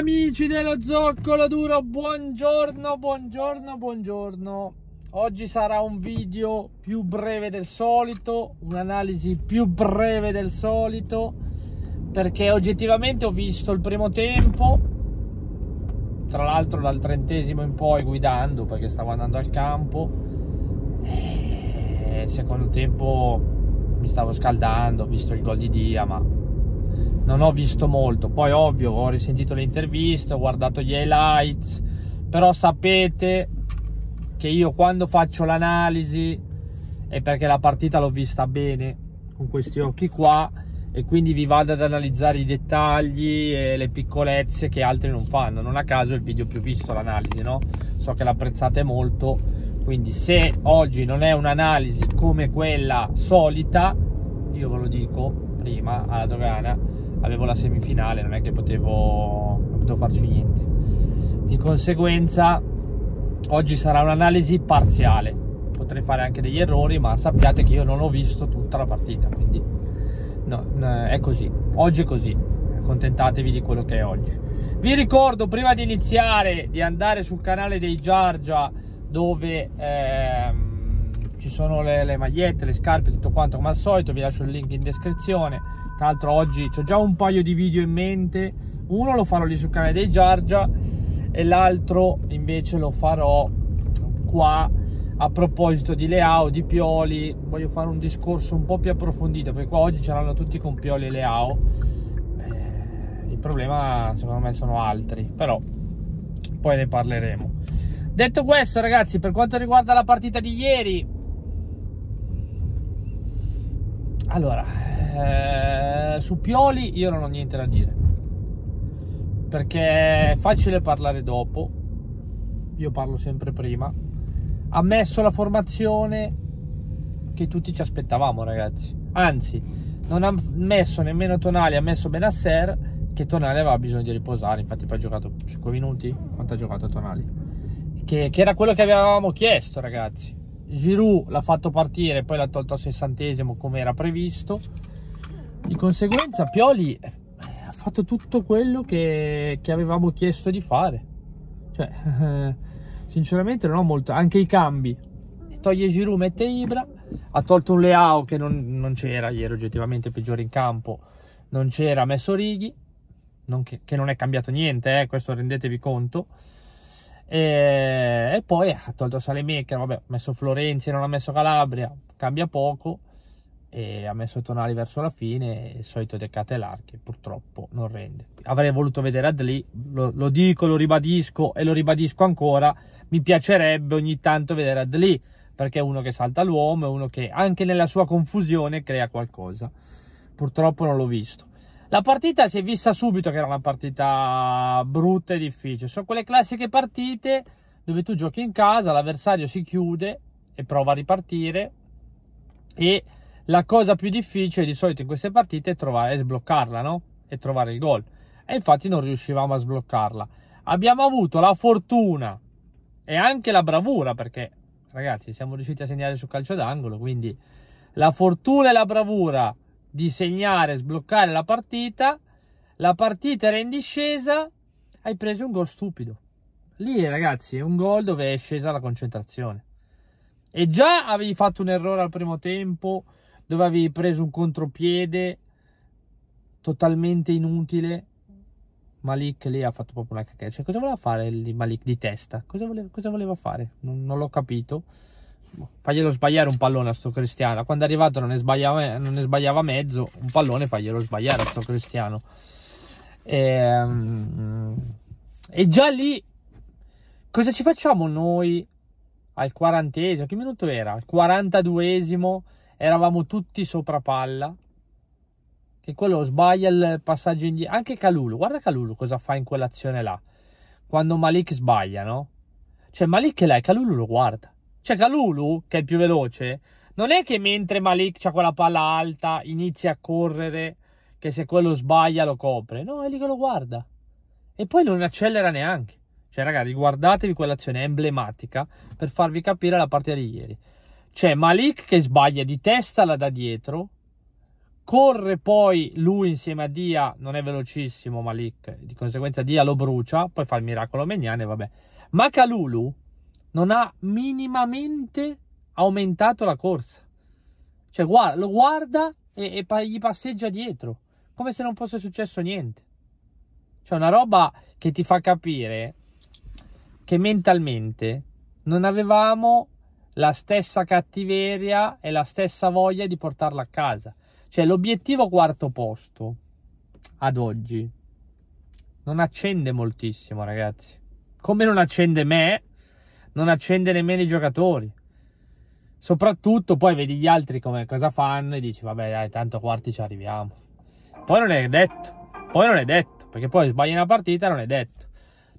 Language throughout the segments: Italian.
amici dello zoccolo duro buongiorno buongiorno buongiorno oggi sarà un video più breve del solito un'analisi più breve del solito perché oggettivamente ho visto il primo tempo tra l'altro dal trentesimo in poi guidando perché stavo andando al campo e secondo tempo mi stavo scaldando ho visto il gol di Dia ma non ho visto molto. Poi ovvio, ho risentito le interviste, ho guardato gli highlights, però sapete che io quando faccio l'analisi è perché la partita l'ho vista bene con questi occhi qua e quindi vi vado ad analizzare i dettagli e le piccolezze che altri non fanno. Non a caso è il video più visto l'analisi, no? So che l'apprezzate molto, quindi se oggi non è un'analisi come quella solita, io ve lo dico, prima alla dogana avevo la semifinale, non è che potevo, non potevo farci niente. Di conseguenza oggi sarà un'analisi parziale, potrei fare anche degli errori, ma sappiate che io non ho visto tutta la partita, quindi no, è così, oggi è così, accontentatevi di quello che è oggi. Vi ricordo prima di iniziare di andare sul canale dei Giargia dove... Ehm, ci sono le, le, magliette, le scarpe, tutto quanto come al solito, vi lascio il link in descrizione. Tra l'altro oggi ho già un paio di video in mente, uno lo farò lì sul canale dei Giargia e l'altro invece lo farò qua a proposito di Leao, di Pioli, voglio fare un discorso un po' più approfondito perché qua oggi ce l'hanno tutti con Pioli e Leao. Eh, il problema secondo me sono altri, però poi ne parleremo. Detto questo ragazzi, per quanto riguarda la partita di ieri, Allora, eh, su Pioli io non ho niente da dire, perché è facile parlare dopo, io parlo sempre prima. Ha messo la formazione che tutti ci aspettavamo, ragazzi. Anzi, non ha messo nemmeno Tonali, ha messo Benasser che Tonali aveva bisogno di riposare, infatti poi ha giocato 5 minuti, quanto ha giocato Tonali? Che, che era quello che avevamo chiesto, ragazzi Giroud l'ha fatto partire, poi l'ha tolto al sessantesimo come era previsto. Di conseguenza Pioli eh, ha fatto tutto quello che, che avevamo chiesto di fare. Cioè, eh, sinceramente non ho molto... Anche i cambi. Toglie Giroud, mette Ibra. Ha tolto un Leao che non, non c'era ieri, oggettivamente peggiore in campo. Non c'era, ha messo Righi. Non che, che, non è cambiato niente, eh, questo rendetevi conto e, e poi ha tolto Salemaker, vabbè, ha messo Florenzi, non ha messo Calabria, cambia poco e ha messo Tonali verso la fine il solito Decatelar che purtroppo non rende avrei voluto vedere Adli lo, lo, dico, lo ribadisco e lo ribadisco ancora mi piacerebbe ogni tanto vedere Adli perché è uno che salta l'uomo è uno che anche nella sua confusione crea qualcosa purtroppo non l'ho visto la partita si è vista subito che era una partita brutta e difficile. Sono quelle classiche partite dove tu giochi in casa, l'avversario si chiude e prova a ripartire e la cosa più difficile di solito in queste partite è trovare, è sbloccarla, no? E trovare il gol. E infatti non riuscivamo a sbloccarla. Abbiamo avuto la fortuna e anche la bravura perché ragazzi siamo riusciti a segnare sul calcio d'angolo, quindi la fortuna e la bravura di segnare, sbloccare la partita, la partita era in discesa, hai preso un gol stupido. Lì ragazzi è un gol dove è scesa la concentrazione. E già avevi fatto un errore al primo tempo dove avevi preso un contropiede totalmente inutile. Malik lì ha fatto proprio una cacchetta. Cioè, cosa voleva fare Malik di testa? Cosa voleva, cosa voleva fare? Non, non l'ho capito faglielo sbagliare un pallone a sto Cristiano. Quando è arrivato non ne sbagliava, non ne sbagliava mezzo, un pallone faglielo sbagliare a sto Cristiano. E, ehm, e già lì, cosa ci facciamo noi al quarantesimo? Che minuto era? Al 42esimo eravamo tutti sopra palla. Che quello sbaglia il passaggio indietro. Anche Calulu, guarda Calulu cosa fa in quell'azione là. Quando Malik sbaglia, no? Cioè Malik è là e Calulu lo guarda cioè, Calulu, che è il più veloce, non è che mentre Malik ha quella palla alta inizia a correre, che se quello sbaglia lo copre. No, è lì che lo guarda. E poi non accelera neanche. Cioè, ragazzi, guardatevi quell'azione emblematica per farvi capire la partita di ieri. C'è Malik che sbaglia di testa la da dietro, corre poi lui insieme a Dia, non è velocissimo Malik, di conseguenza Dia lo brucia, poi fa il miracolo Megnane, vabbè. Ma Calulu non ha minimamente aumentato la corsa. Cioè, guarda, lo guarda e, e, gli passeggia dietro, come se non fosse successo niente. Cioè, una roba che ti fa capire che mentalmente non avevamo la stessa cattiveria e la stessa voglia di portarla a casa. Cioè, l'obiettivo quarto posto ad oggi non accende moltissimo, ragazzi. Come non accende me, non accende nemmeno i giocatori. Soprattutto poi vedi gli altri come cosa fanno e dici vabbè dai tanto quarti ci arriviamo. Poi non è detto, poi non è detto, perché poi sbagli una partita non è detto.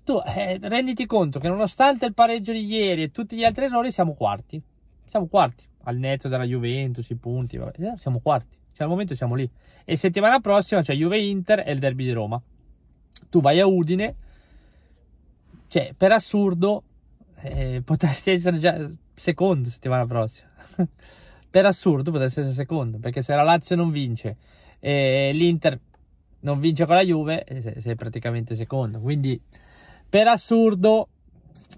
Tu eh, renditi conto che nonostante il pareggio di ieri e tutti gli altri errori siamo quarti. Siamo quarti, al netto della Juventus, i punti, vabbè, eh, siamo quarti. Cioè al momento siamo lì. E settimana prossima c'è cioè Juve-Inter e il derby di Roma. Tu vai a Udine, cioè per assurdo eh, potresti essere già secondo settimana prossima. per assurdo potresti essere secondo, perché se la Lazio non vince e l'Inter non vince con la Juve, eh, sei praticamente secondo. Quindi per assurdo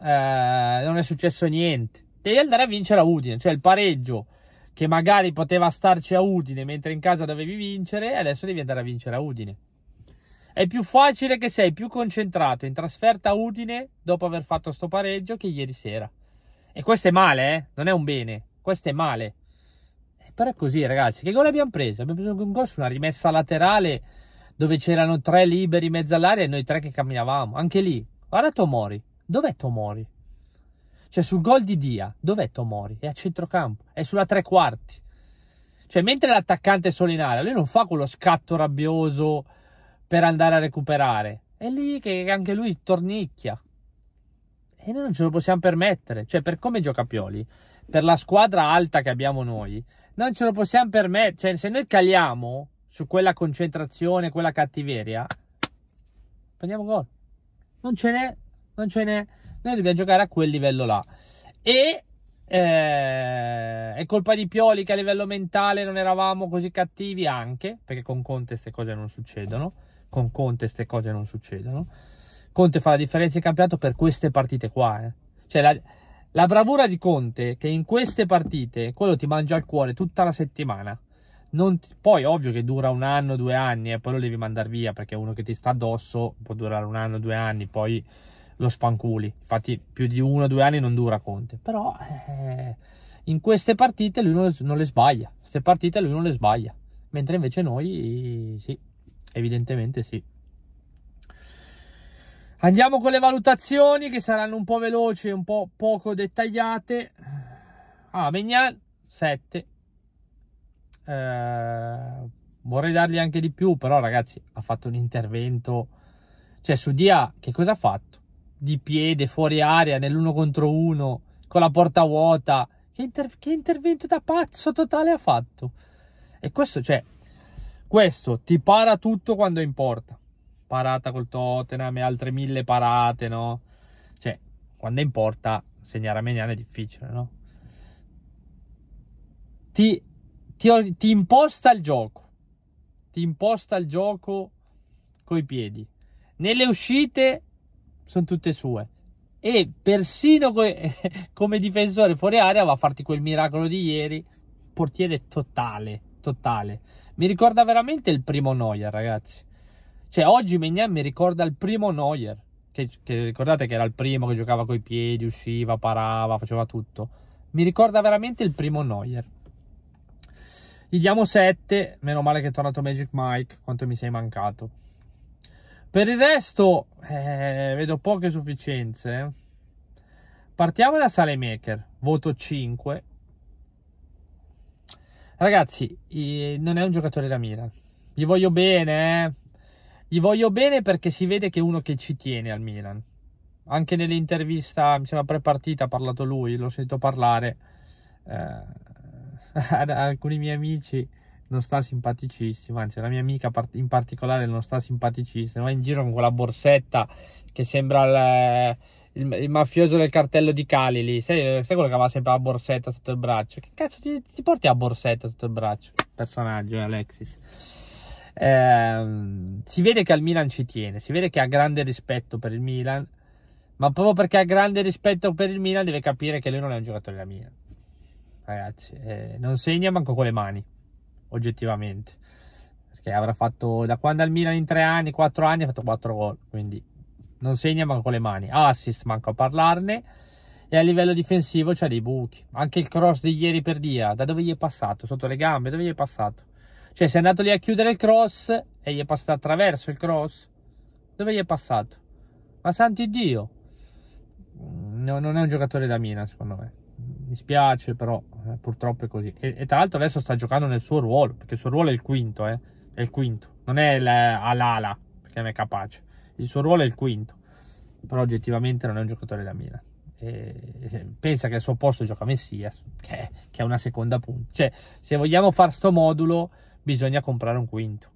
eh, non è successo niente. Devi andare a vincere a Udine, cioè il pareggio che magari poteva starci a Udine mentre in casa dovevi vincere, adesso devi andare a vincere a Udine. È più facile che sei più concentrato in trasferta a Udine dopo aver fatto sto pareggio che ieri sera. E questo è male, eh? Non è un bene. Questo è male. Eh, però è così, ragazzi. Che gol abbiamo preso? Abbiamo preso un gol su una rimessa laterale dove c'erano tre liberi in mezzo all'aria e noi tre che camminavamo. Anche lì. Guarda Tomori. Dov'è Tomori? Cioè, sul gol di Dia, dov'è Tomori? È a centrocampo. È sulla tre quarti. Cioè, mentre l'attaccante è solo in aria, lui non fa quello scatto rabbioso per andare a recuperare. È lì che anche lui tornicchia. E noi non ce lo possiamo permettere. Cioè, per come gioca Pioli, per la squadra alta che abbiamo noi, non ce lo possiamo permettere. Cioè, se noi caliamo su quella concentrazione, quella cattiveria, prendiamo gol. Non ce n'è, non ce n'è. Noi dobbiamo giocare a quel livello là. E eh, è colpa di Pioli che a livello mentale non eravamo così cattivi anche, perché con Conte queste cose non succedono con Conte queste cose non succedono. Conte fa la differenza in campionato per queste partite qua. Eh. Cioè la, la, bravura di Conte che in queste partite quello ti mangia il cuore tutta la settimana. Ti, poi ovvio che dura un anno, due anni e eh, poi lo devi mandare via perché uno che ti sta addosso può durare un anno, due anni, poi lo spanculi. Infatti più di uno due anni non dura Conte. Però eh, in queste partite lui non, non le sbaglia. Queste partite lui non le sbaglia. Mentre invece noi sì. Evidentemente sì. Andiamo con le valutazioni che saranno un po' veloci, un po' poco dettagliate. Ah, Mignan 7. Eh, vorrei dargli anche di più, però ragazzi ha fatto un intervento. Cioè su Dia che cosa ha fatto? Di piede, fuori aria nell'uno contro uno, con la porta vuota. Che, inter che intervento da pazzo totale ha fatto? E questo, cioè, questo ti para tutto quando è in porta. Parata col Tottenham e altre mille parate, no? Cioè, quando è in porta segnare a Menian è difficile, no? Ti, ti, ti imposta il gioco. Ti imposta il gioco coi piedi. Nelle uscite sono tutte sue. E persino come, come difensore fuori area va a farti quel miracolo di ieri. Portiere totale, totale mi ricorda veramente il primo Neuer, ragazzi. Cioè, oggi Mignan mi ricorda il primo Neuer. Che, che ricordate che era il primo che giocava coi piedi, usciva, parava, faceva tutto. Mi ricorda veramente il primo Neuer. Gli diamo 7. Meno male che è tornato Magic Mike. Quanto mi sei mancato. Per il resto, eh, vedo poche sufficienze. Eh. Partiamo da Salemaker, voto 5 Ragazzi, non è un giocatore da Milan. Gli voglio bene, eh? Gli voglio bene perché si vede che è uno che ci tiene al Milan. Anche nell'intervista, mi sembra pre-partita, ha parlato lui, l'ho sentito parlare. Eh, ad alcuni miei amici non sta simpaticissimo, anzi la mia amica in particolare non sta simpaticissimo, va in giro con quella borsetta che sembra... Il, il, il, mafioso del cartello di Cali lì, sai, sai quello che aveva sempre la borsetta sotto il braccio? Che cazzo ti, ti porti la borsetta sotto il braccio? Personaggio, eh, Alexis. Eh, si vede che al Milan ci tiene, si vede che ha grande rispetto per il Milan, ma proprio perché ha grande rispetto per il Milan deve capire che lui non è un giocatore della Milan. Ragazzi, eh, non segna manco con le mani, oggettivamente. Perché avrà fatto da quando al Milan in tre anni, quattro anni, ha fatto quattro gol, quindi non segna ma con le mani, assist manco a parlarne e a livello difensivo c'ha dei buchi. Anche il cross di ieri per Dia, da dove gli è passato? Sotto le gambe, dove gli è passato? Cioè, se è andato lì a chiudere il cross e gli è passato attraverso il cross, dove gli è passato? Ma santi Dio! Mm, no, non è un giocatore da Mina, secondo me. Mi spiace, però eh, purtroppo è così. E, e tra l'altro adesso sta giocando nel suo ruolo, perché il suo ruolo è il quinto, eh. È il quinto, non è l'alala, perché non è capace il suo ruolo è il quinto, però oggettivamente non è un giocatore da Milan. E pensa che al suo posto gioca Messias, eh, che, che è una seconda punta. Cioè, se vogliamo far sto modulo, bisogna comprare un quinto.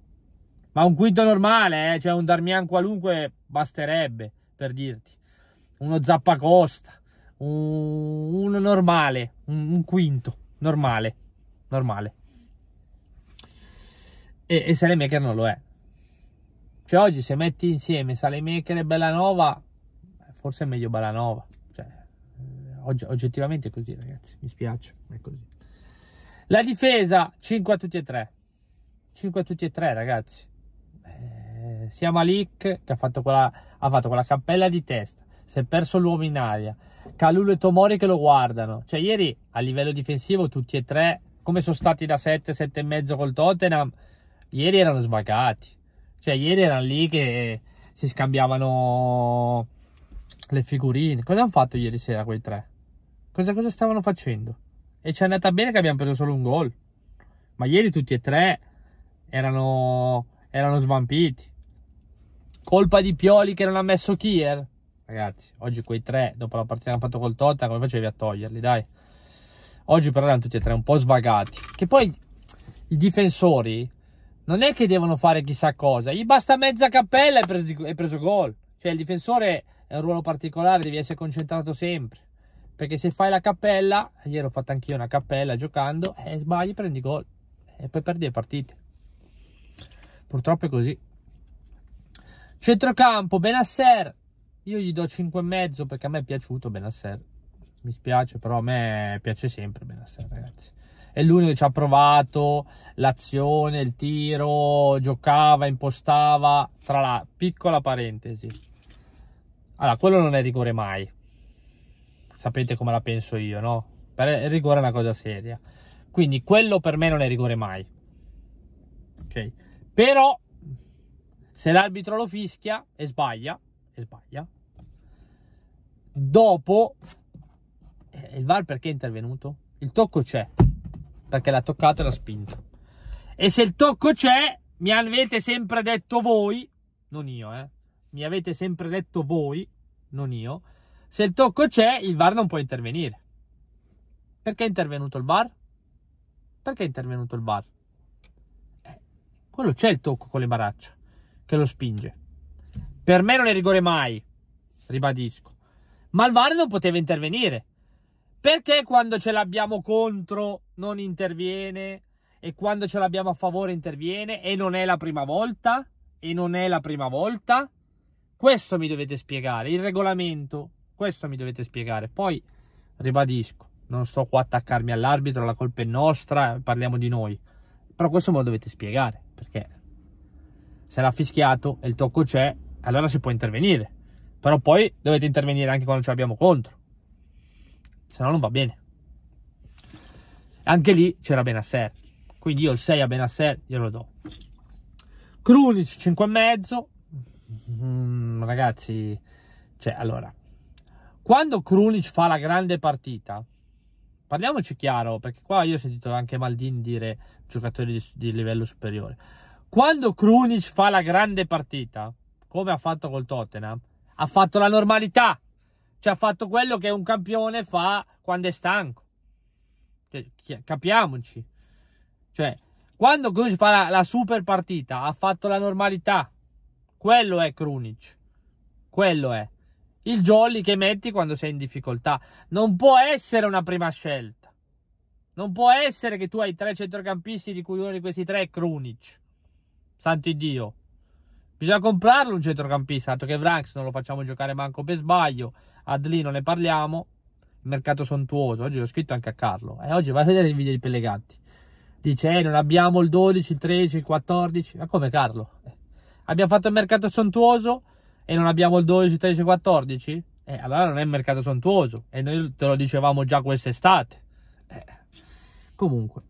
Ma un quinto normale, eh? cioè un Darmian qualunque basterebbe, per dirti. Uno Zappacosta, un, uno normale, un, un quinto, normale, normale. E, e Salemaker non lo è, cioè oggi se metti insieme Salemaker e Bellanova, forse è meglio Bellanova. Cioè, eh, oggi, oggettivamente è così ragazzi, mi spiace, è così. La difesa 5 a tutti e 3. 5 a tutti e 3 ragazzi. Eh, Siamo a Lick che ha fatto, quella, ha fatto quella cappella di testa, si è perso l'uomo in aria, Calulu e Tomori che lo guardano. Cioè ieri a livello difensivo tutti e tre, come sono stati da 7, 7 e mezzo col Tottenham, ieri erano svagati cioè, ieri erano lì che si scambiavano le figurine. Cosa hanno fatto ieri sera quei tre? Cosa, cosa stavano facendo? E ci è andata bene che abbiamo preso solo un gol. Ma ieri tutti e tre erano, erano svampiti. Colpa di Pioli che non ha messo Kier. Ragazzi, oggi quei tre, dopo la partita che hanno fatto col Totta, come facevi a toglierli, dai? Oggi però erano tutti e tre un po' svagati. Che poi i difensori non è che devono fare chissà cosa, gli basta mezza cappella e preso, preso gol. Cioè il difensore è un ruolo particolare, devi essere concentrato sempre. Perché se fai la cappella, ieri ho fatto anch'io una cappella giocando, e eh, sbagli, prendi gol e poi perdi le partite. Purtroppo è così. Centrocampo, Benasser. Io gli do 5,5 perché a me è piaciuto Benasser. Mi spiace, però a me piace sempre Benasser, ragazzi è l'unico che ci ha provato l'azione, il tiro, giocava, impostava, tra la piccola parentesi. Allora, quello non è rigore mai. Sapete come la penso io, no? Per il rigore è una cosa seria. Quindi quello per me non è rigore mai. Ok. Però se l'arbitro lo fischia e sbaglia, e sbaglia, dopo eh, il VAR perché è intervenuto? Il tocco c'è, perché l'ha toccato e l'ha spinto. E se il tocco c'è, mi avete sempre detto voi, non io, eh, mi avete sempre detto voi, non io, se il tocco c'è, il VAR non può intervenire. Perché è intervenuto il VAR? Perché è intervenuto il VAR? Eh, quello c'è il tocco con le baracce che lo spinge. Per me non è rigore mai, ribadisco. Ma il VAR non poteva intervenire perché quando ce l'abbiamo contro non interviene e quando ce l'abbiamo a favore interviene e non è la prima volta? E non è la prima volta? Questo mi dovete spiegare, il regolamento, questo mi dovete spiegare. Poi ribadisco, non sto qua attaccarmi all'arbitro, la colpa è nostra, parliamo di noi. Però questo me lo dovete spiegare, perché se l'ha fischiato e il tocco c'è, allora si può intervenire. Però poi dovete intervenire anche quando ce l'abbiamo contro se no non va bene. Anche lì c'era Benasser, quindi io il 6 a Benasser glielo do. Krunic 5,5, mm, ragazzi, cioè allora, quando Krunic fa la grande partita, parliamoci chiaro, perché qua io ho sentito anche Maldini dire giocatori di, di livello superiore. Quando Krunic fa la grande partita, come ha fatto col Tottenham, ha fatto la normalità. Cioè ha fatto quello che un campione fa quando è stanco. Cioè, capiamoci. Cioè, quando Krunic fa la, la, super partita, ha fatto la normalità. Quello è Krunic. Quello è. Il jolly che metti quando sei in difficoltà. Non può essere una prima scelta. Non può essere che tu hai tre centrocampisti di cui uno di questi tre è Krunic. Santo Dio. Bisogna comprarlo un centrocampista, dato che Vranx non lo facciamo giocare manco per sbaglio ad lì non ne parliamo, mercato sontuoso, oggi l'ho scritto anche a Carlo, e eh, oggi vai a vedere i video di Pelleganti, dice eh, non abbiamo il 12, il 13, il 14, ma come Carlo? Eh, abbiamo fatto il mercato sontuoso e non abbiamo il 12, il 13, il 14? Eh, allora non è il mercato sontuoso e noi te lo dicevamo già quest'estate. Eh, comunque,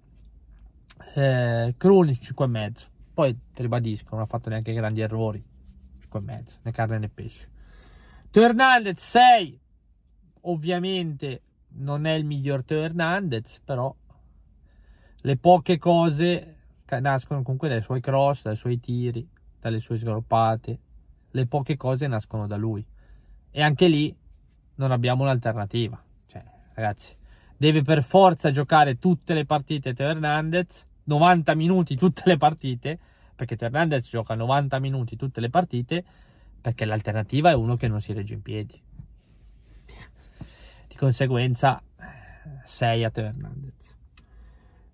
eh, Cronic 5,5, poi ti ribadisco, non ha fatto neanche grandi errori, 5,5, né carne né pesce. Teo Hernandez 6, ovviamente non è il miglior Teo Hernandez, però le poche cose nascono comunque dai suoi cross, dai suoi tiri, dalle sue sgroppate le poche cose nascono da lui. E anche lì non abbiamo un'alternativa. Cioè, ragazzi, deve per forza giocare tutte le partite Teo Hernandez, 90 minuti tutte le partite, perché Teo Hernandez gioca 90 minuti tutte le partite, perché l'alternativa è uno che non si regge in piedi. Di conseguenza 6 eh, a Teo Hernandez.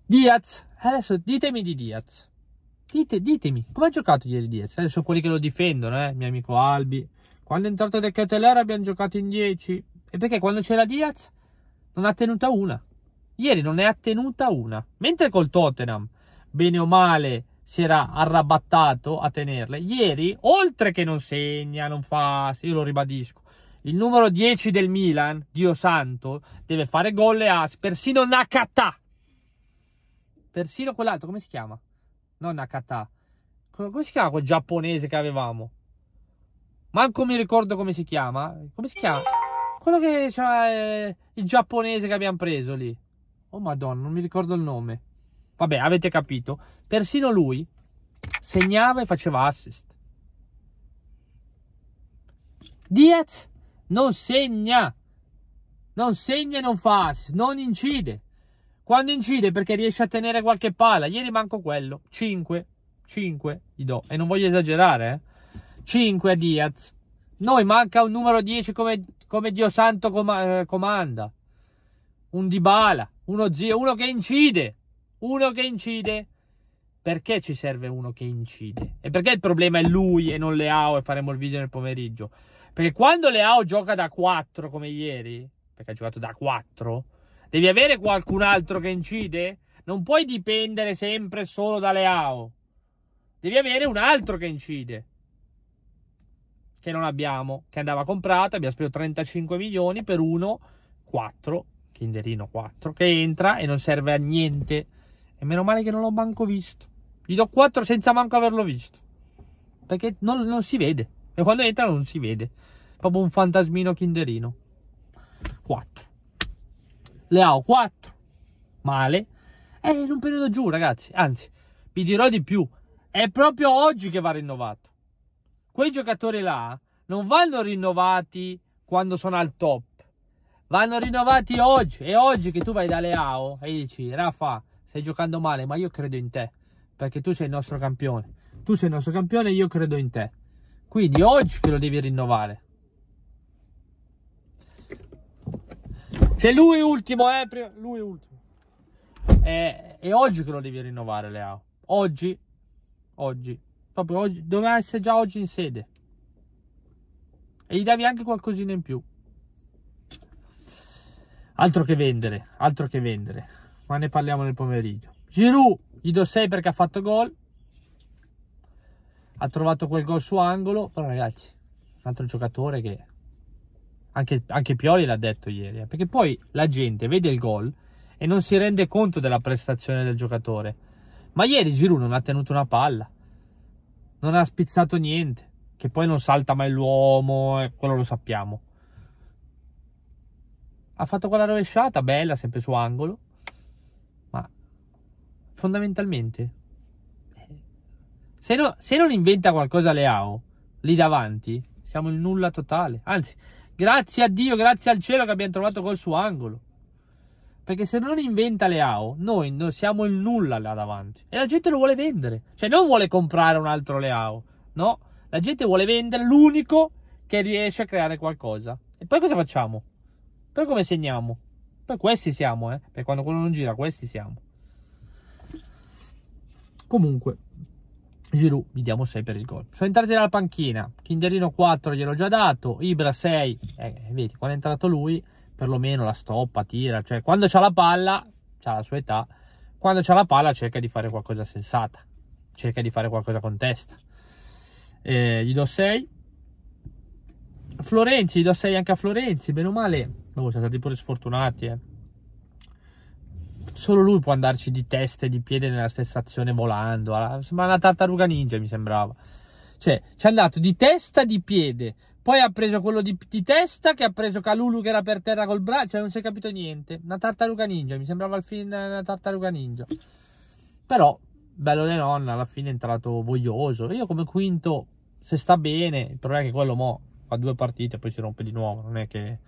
Diaz, eh, adesso ditemi di Diaz. Dite, ditemi, come ha giocato ieri Diaz? Adesso eh, quelli che lo difendono, eh, mio amico Albi. Quando è entrato De Catelera abbiamo giocato in 10. E perché quando c'era Diaz non ha tenuta una. Ieri non ne ha tenuta una. Mentre col Tottenham, bene o male, si era arrabattato a tenerle. Ieri, oltre che non segna, non fa, io lo ribadisco, il numero 10 del Milan, Dio santo, deve fare gol e ha persino Nakata. Persino quell'altro, come si chiama? Non Nakata. Come si chiama quel giapponese che avevamo? Manco mi ricordo come si chiama. Come si chiama? Quello che c'è cioè, eh, il giapponese che abbiamo preso lì. Oh madonna, non mi ricordo il nome. Vabbè, avete capito. Persino lui segnava e faceva assist. Diaz non segna. Non segna e non fa assist, non incide. Quando incide perché riesce a tenere qualche palla. Ieri manco quello. 5. 5 gli do. E non voglio esagerare. Eh? 5 a Diaz. Noi manca un numero 10 come, come Dio Santo com eh, comanda. Un Dybala. Uno zio. Uno che incide uno che incide. Perché ci serve uno che incide? E perché il problema è lui e non Leao e faremo il video nel pomeriggio? Perché quando Leao gioca da 4 come ieri, perché ha giocato da 4, devi avere qualcun altro che incide? Non puoi dipendere sempre solo da Leao. Devi avere un altro che incide. Che non abbiamo, che andava comprato, abbiamo speso 35 milioni per uno, 4, Kinderino 4, che entra e non serve a niente meno male che non l'ho manco visto. Gli do 4 senza manco averlo visto. Perché non, non si vede. E quando entra non si vede. Proprio un fantasmino kinderino. 4. Leao 4. Male. È eh, in un periodo giù, ragazzi. Anzi, vi dirò di più. È proprio oggi che va rinnovato. Quei giocatori là non vanno rinnovati quando sono al top. Vanno rinnovati oggi. E oggi che tu vai da Leao e dici, Rafa, stai giocando male, ma io credo in te, perché tu sei il nostro campione. Tu sei il nostro campione e io credo in te. Quindi oggi che lo devi rinnovare. Se lui è ultimo, eh, lui è ultimo. È, è oggi che lo devi rinnovare, Leao. Oggi, oggi, proprio oggi, doveva essere già oggi in sede. E gli davi anche qualcosina in più. Altro che vendere, altro che vendere ma ne parliamo nel pomeriggio. Giroud, gli do 6 perché ha fatto gol, ha trovato quel gol su angolo, però ragazzi, un altro giocatore che anche, anche Pioli l'ha detto ieri, eh, perché poi la gente vede il gol e non si rende conto della prestazione del giocatore. Ma ieri Giroud non ha tenuto una palla, non ha spizzato niente, che poi non salta mai l'uomo, eh, quello lo sappiamo. Ha fatto quella rovesciata, bella, sempre su angolo, fondamentalmente. Se, no, se non inventa qualcosa Leao lì davanti, siamo il nulla totale. Anzi, grazie a Dio, grazie al cielo che abbiamo trovato col suo angolo. Perché se non inventa Leao, noi non siamo il nulla là davanti. E la gente lo vuole vendere. Cioè, non vuole comprare un altro Leao. No, la gente vuole vendere l'unico che riesce a creare qualcosa. E poi cosa facciamo? Poi come segniamo? Poi questi siamo, eh. Per quando quello non gira, questi siamo. Comunque, Giroud gli diamo 6 per il gol. Sono entrati dalla panchina, Kinderino 4 gliel'ho già dato, Ibra 6, eh, vedi, quando è entrato lui, perlomeno la stoppa, tira, cioè quando c'ha la palla, c'ha la sua età, quando c'ha la palla cerca di fare qualcosa sensata, cerca di fare qualcosa con testa. Eh, gli do 6. Florenzi, gli do 6 anche a Florenzi, bene o male, no, oh, siamo stati pure sfortunati, eh solo lui può andarci di testa e di piede nella stessa azione volando. Alla... Sembra una tartaruga ninja, mi sembrava. Cioè, ci è andato di testa e di piede. Poi ha preso quello di, di, testa che ha preso Calulu che era per terra col braccio. Cioè, non si è capito niente. Una tartaruga ninja, mi sembrava al film una tartaruga ninja. Però, bello le nonna, alla fine è entrato voglioso. Io come quinto, se sta bene, il problema è che quello mo fa due partite e poi si rompe di nuovo. Non è che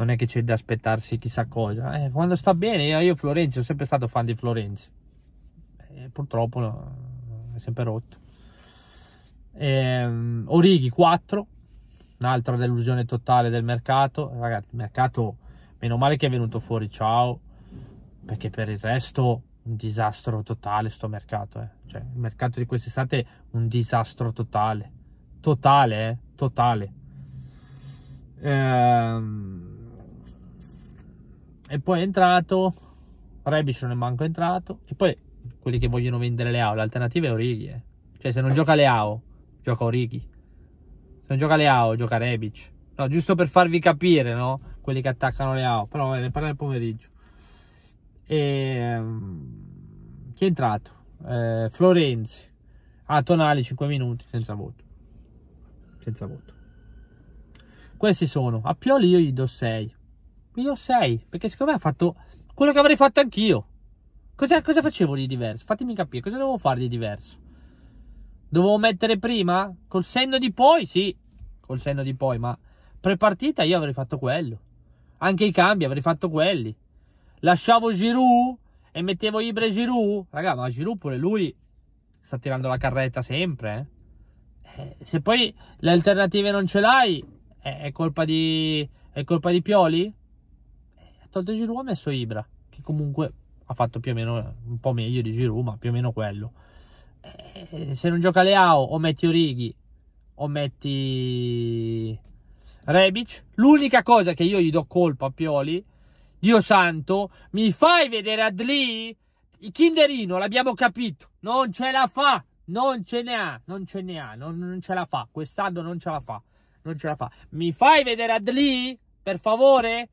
non è che c'è da aspettarsi chissà cosa. Eh, quando sta bene, io Florenzi, sono sempre stato fan di Florenzi. Eh, purtroppo no, è sempre rotto. Eh, Orighi 4, un'altra delusione totale del mercato. Ragazzi, il mercato, meno male che è venuto fuori ciao, perché per il resto un disastro totale sto mercato. Eh. Cioè, il mercato di quest'estate un disastro totale. Totale, eh? Totale. Ehm e poi è entrato Rebic non è manco entrato e poi quelli che vogliono vendere Leao l'alternativa è Origi eh. cioè se non gioca Leao gioca Origi se non gioca Leao gioca Rebic no, giusto per farvi capire no? quelli che attaccano Leao però eh, ne parliamo pomeriggio e, ehm, chi è entrato? Eh, Florenzi a ah, Tonali 5 minuti senza voto senza voto questi sono a Pioli io gli do 6 io 6, perché secondo me ha fatto quello che avrei fatto anch'io. Cosa, cosa facevo di diverso? Fatemi capire, cosa dovevo fare di diverso? Dovevo mettere prima? Col senno di poi? Sì, col senno di poi, ma pre-partita io avrei fatto quello. Anche i cambi avrei fatto quelli. Lasciavo Giroud e mettevo Ibre Giroud. Raga, ma Giroud pure lui sta tirando la carretta sempre. Eh? eh se poi le alternative non ce l'hai, è, colpa di, è colpa di Pioli? Tolto Giroud ha messo Ibra, che comunque ha fatto più o meno eh, un po' meglio di Giroud, ma più o meno quello. E eh, se non gioca Leao, o metti Orighi, o metti Rebic. L'unica cosa che io gli do colpa a Pioli, Dio santo, mi fai vedere Adli? Il Kinderino, l'abbiamo capito, non ce la fa, non ce ne ha, non ce ne ha, non, non ce la fa, quest'anno non ce la fa, non ce la fa. Mi fai vedere Adli? Per favore?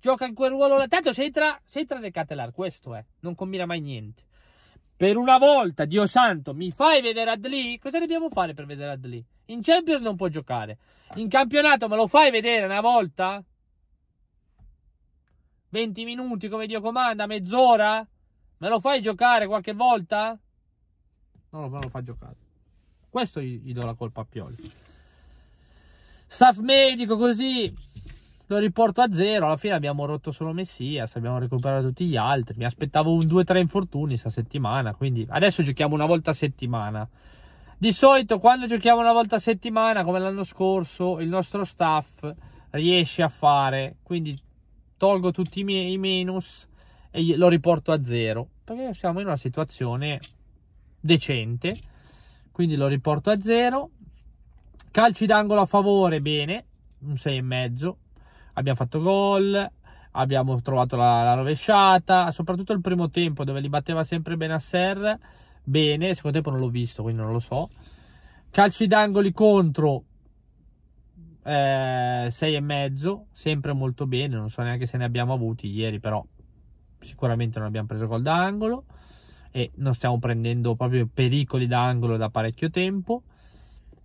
gioca in quel ruolo. Tanto se entra, se entra nel Catelar, questo è, non combina mai niente. Per una volta, Dio santo, mi fai vedere Adli? Cosa dobbiamo fare per vedere Adli? In Champions non può giocare. In campionato me lo fai vedere una volta? 20 minuti come Dio comanda, mezz'ora? Me lo fai giocare qualche volta? No, non lo fa giocare. Questo gli, gli do la colpa a Pioli. Staff medico così lo riporto a zero. Alla fine abbiamo rotto solo Messias, abbiamo recuperato tutti gli altri. Mi aspettavo un 2-3 infortuni sta settimana, quindi adesso giochiamo una volta a settimana. Di solito quando giochiamo una volta a settimana, come l'anno scorso, il nostro staff riesce a fare, quindi tolgo tutti i miei minus e lo riporto a zero, perché siamo in una situazione decente, quindi lo riporto a zero. Calci d'angolo a favore, bene, un 6,5 abbiamo fatto gol, abbiamo trovato la, la, rovesciata, soprattutto il primo tempo dove li batteva sempre Benasser, bene, il secondo tempo non l'ho visto, quindi non lo so. Calci d'angoli contro 6,5, eh, sempre molto bene, non so neanche se ne abbiamo avuti ieri, però sicuramente non abbiamo preso gol d'angolo e non stiamo prendendo proprio pericoli d'angolo da parecchio tempo.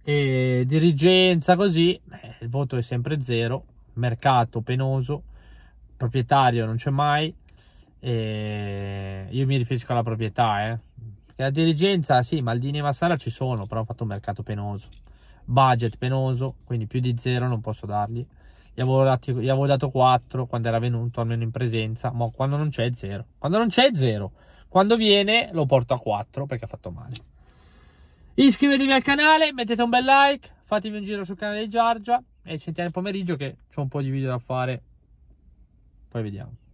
E dirigenza così, eh, il voto è sempre 0 mercato penoso, proprietario non c'è mai, e io mi riferisco alla proprietà, eh. la dirigenza, sì, Maldini e Massara ci sono, però ho fatto un mercato penoso, budget penoso, quindi più di zero non posso dargli. Gli avevo, dati, gli avevo dato 4 quando era venuto, almeno in presenza, ma quando non c'è zero. Quando non c'è zero. Quando viene lo porto a 4 perché ha fatto male. Iscrivetevi al canale, mettete un bel like, fatevi un giro sul canale di Giorgia e ci sentiamo il pomeriggio che ho un po' di video da fare. Poi vediamo.